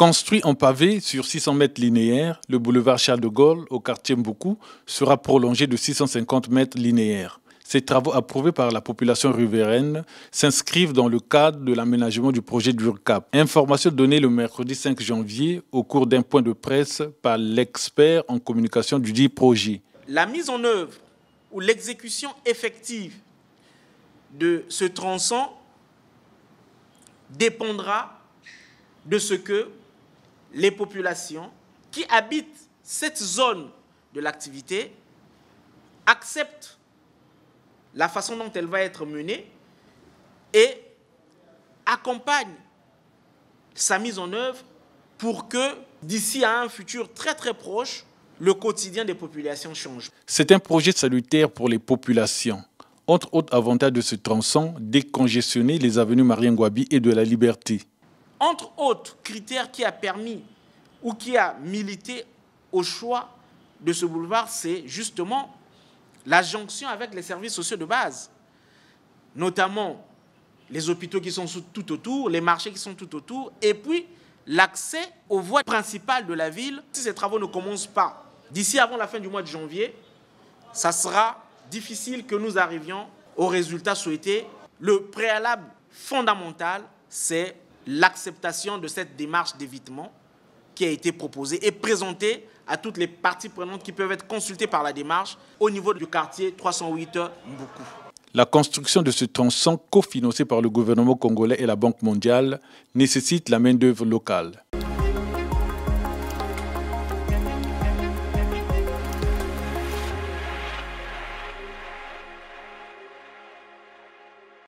Construit en pavé sur 600 mètres linéaires, le boulevard Charles de Gaulle au quartier Mboukou sera prolongé de 650 mètres linéaires. Ces travaux approuvés par la population riveraine s'inscrivent dans le cadre de l'aménagement du projet d'URCAP. Information donnée le mercredi 5 janvier au cours d'un point de presse par l'expert en communication du dit projet. La mise en œuvre ou l'exécution effective de ce tronçon dépendra de ce que les populations qui habitent cette zone de l'activité acceptent la façon dont elle va être menée et accompagnent sa mise en œuvre pour que d'ici à un futur très très proche, le quotidien des populations change. C'est un projet salutaire pour les populations. Entre autres avantages de ce tronçon, décongestionner les avenues Marien Gouabi et de la Liberté entre autres critères qui a permis ou qui a milité au choix de ce boulevard, c'est justement la jonction avec les services sociaux de base, notamment les hôpitaux qui sont tout autour, les marchés qui sont tout autour, et puis l'accès aux voies principales de la ville. Si ces travaux ne commencent pas d'ici avant la fin du mois de janvier, ça sera difficile que nous arrivions aux résultats souhaité. Le préalable fondamental, c'est l'acceptation de cette démarche d'évitement qui a été proposée et présentée à toutes les parties prenantes qui peuvent être consultées par la démarche au niveau du quartier 308 Mboukou. La construction de ce tronçon cofinancé par le gouvernement congolais et la Banque mondiale nécessite la main-d'œuvre locale.